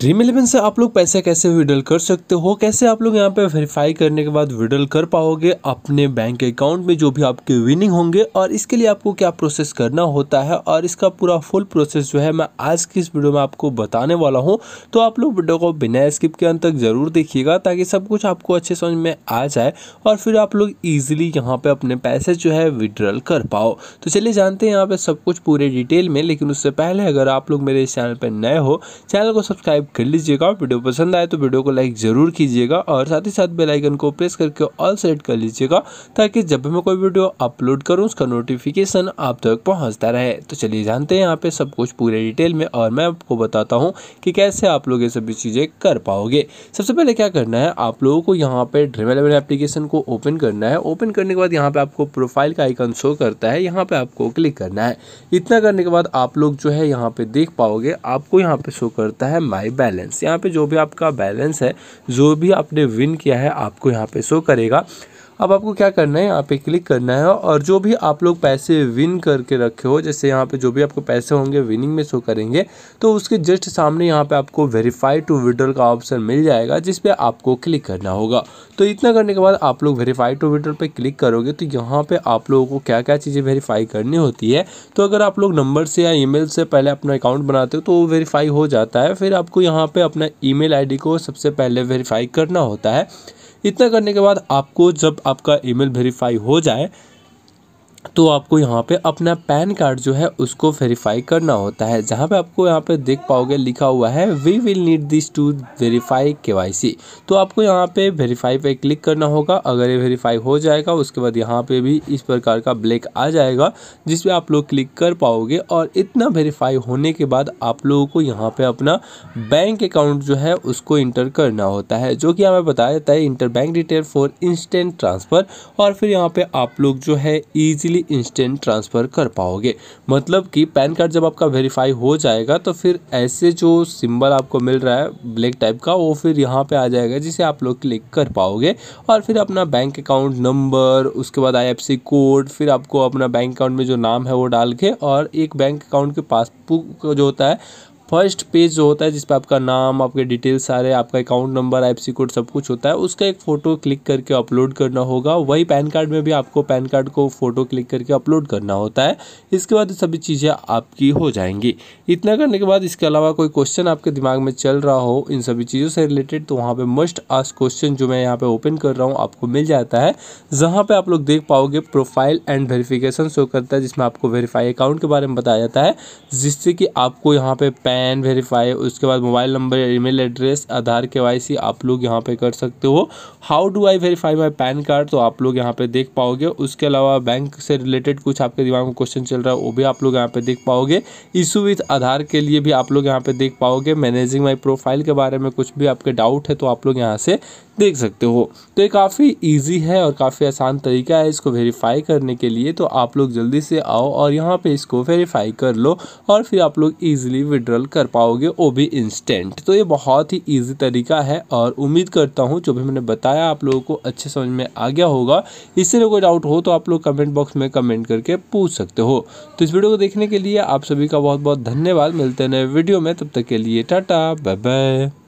dream eleven से आप लोग पैसे कैसे विड्रॉल कर सकते हो कैसे आप लोग यहाँ पे वेरीफाई करने के बाद विड्रॉल कर पाओगे अपने बैंक अकाउंट में जो भी आपके विनिंग होंगे और इसके लिए आपको क्या प्रोसेस करना होता है और इसका पूरा फुल प्रोसेस जो है मैं आज की इस वीडियो में आपको बताने वाला हूँ तो आप लोग वीडियो को बिना स्किप के अंत तक ज़रूर देखिएगा ताकि सब कुछ आपको अच्छे समझ में आ जाए और फिर आप लोग ईजिली यहाँ पर अपने पैसे जो है विड्रॉल कर पाओ तो चलिए जानते हैं यहाँ पर सब कुछ पूरे डिटेल में लेकिन उससे पहले अगर आप लोग मेरे इस चैनल पर नए हो चैनल को सब्सक्राइब सब्सक्राइब कर लीजिएगा वीडियो पसंद आए तो वीडियो को लाइक ज़रूर कीजिएगा और साथ ही साथ बेलाइकन को प्रेस करके ऑल सेट कर लीजिएगा ताकि जब भी मैं कोई वीडियो अपलोड करूँ उसका नोटिफिकेशन आप तक पहुँचता रहे तो चलिए जानते हैं यहाँ पर सब कुछ पूरे डिटेल में और मैं आपको बताता हूँ कि कैसे आप लोग ये सभी चीज़ें कर पाओगे सबसे पहले क्या करना है आप लोगों को यहाँ पर ड्रीम एलेवन एप्लीकेशन को ओपन करना है ओपन करने के बाद यहाँ पर आपको प्रोफाइल का आइकन शो करता है यहाँ पर आपको क्लिक करना है इतना करने के बाद आप लोग जो है यहाँ पे देख पाओगे आपको यहाँ पे शो करता है माई बैलेंस यहाँ पे जो भी आपका बैलेंस है जो भी आपने विन किया है आपको यहाँ पे शो करेगा अब आपको क्या करना है यहाँ पे क्लिक करना है और जो भी आप लोग पैसे विन करके रखे हो जैसे यहाँ पे जो भी आपको पैसे होंगे विनिंग में शो करेंगे तो उसके जस्ट सामने यहाँ पे आपको वेरीफाई टू विड्रॉल का ऑप्शन मिल जाएगा जिस पर आपको क्लिक करना होगा तो इतना करने के बाद आप लोग वेरीफाई टू विड्रॉल पर क्लिक करोगे तो यहाँ पर आप लोगों को क्या क्या चीज़ें वेरीफाई करनी होती है तो अगर आप लोग नंबर से या ई से पहले अपना अकाउंट बनाते हो तो वो वेरीफाई हो जाता है फिर आपको यहाँ पर अपना ई मेल को सबसे पहले वेरीफाई करना होता है इतना करने के बाद आपको जब आपका ईमेल वेरीफाई हो जाए तो आपको यहाँ पे अपना पैन कार्ड जो है उसको वेरीफाई करना होता है जहाँ पे आपको यहाँ पे देख पाओगे लिखा हुआ है we will need this to verify KYC तो आपको यहाँ पे वेरीफाई पे क्लिक करना होगा अगर ये वेरीफाई हो जाएगा उसके बाद यहाँ पे भी इस प्रकार का ब्लैक आ जाएगा जिसपे आप लोग क्लिक कर पाओगे और इतना वेरीफाई होने के बाद आप लोगों को यहाँ पर अपना बैंक अकाउंट जो है उसको इंटर करना होता है जो कि हमें बताया जाता है inter bank detail for instant transfer और फिर यहाँ पर आप लोग जो है ईजिली इजीली इंस्टेंट ट्रांसफ़र कर पाओगे मतलब कि पैन कार्ड जब आपका वेरीफाई हो जाएगा तो फिर ऐसे जो सिंबल आपको मिल रहा है ब्लैक टाइप का वो फिर यहाँ पे आ जाएगा जिसे आप लोग क्लिक कर पाओगे और फिर अपना बैंक अकाउंट नंबर उसके बाद आई कोड फिर आपको अपना बैंक अकाउंट में जो नाम है वो डाल के और एक बैंक अकाउंट के पासबुक जो होता है फर्स्ट पेज जो होता है जिस पर आपका नाम आपके डिटेल्स सारे आपका अकाउंट नंबर सी कोड सब कुछ होता है उसका एक फ़ोटो क्लिक करके अपलोड करना होगा वही पैन कार्ड में भी आपको पैन कार्ड को फ़ोटो क्लिक करके अपलोड करना होता है इसके बाद सभी चीज़ें आपकी हो जाएंगी इतना करने के बाद इसके अलावा कोई क्वेश्चन आपके दिमाग में चल रहा हो इन सभी चीज़ों से रिलेटेड तो वहाँ पर मस्ट आस क्वेश्चन जो मैं यहाँ पर ओपन कर रहा हूँ आपको मिल जाता है जहाँ पर आप लोग देख पाओगे प्रोफाइल एंड वेरीफिकेशन शो करता है जिसमें आपको वेरीफाई अकाउंट के बारे में बताया जाता है जिससे कि आपको यहाँ पर पैन वेरीफाई उसके बाद mobile number email address Aadhaar K Y सी आप लोग यहाँ पे कर सकते हो how do I verify my PAN card तो आप लोग यहाँ पे देख पाओगे उसके अलावा बैंक से रिलेटेड कुछ आपके दिमाग में क्वेश्चन चल रहा है वो भी आप लोग यहाँ पे देख पाओगे इशू विथ आधार के लिए भी आप लोग यहाँ पे देख पाओगे मैनेजिंग माई प्रोफाइल के बारे में कुछ भी आपके डाउट है तो आप लोग यहाँ से देख सकते हो तो ये काफ़ी ईजी है और काफ़ी आसान तरीका है इसको वेरीफाई करने के लिए तो आप लोग जल्दी से आओ और यहाँ पे इसको वेरीफाई कर लो और फिर आप लोग ईजिली विड्रॉल कर पाओगे वो भी इंस्टेंट तो ये बहुत ही ईजी तरीका है और उम्मीद करता हूँ जो भी मैंने बताया आप लोगों को अच्छे समझ में आ गया होगा इससे कोई डाउट हो तो आप लोग कमेंट बॉक्स में कमेंट करके पूछ सकते हो तो इस वीडियो को देखने के लिए आप सभी का बहुत बहुत धन्यवाद मिलते हैं नए वीडियो में तब तक के लिए टाटा बाय बाय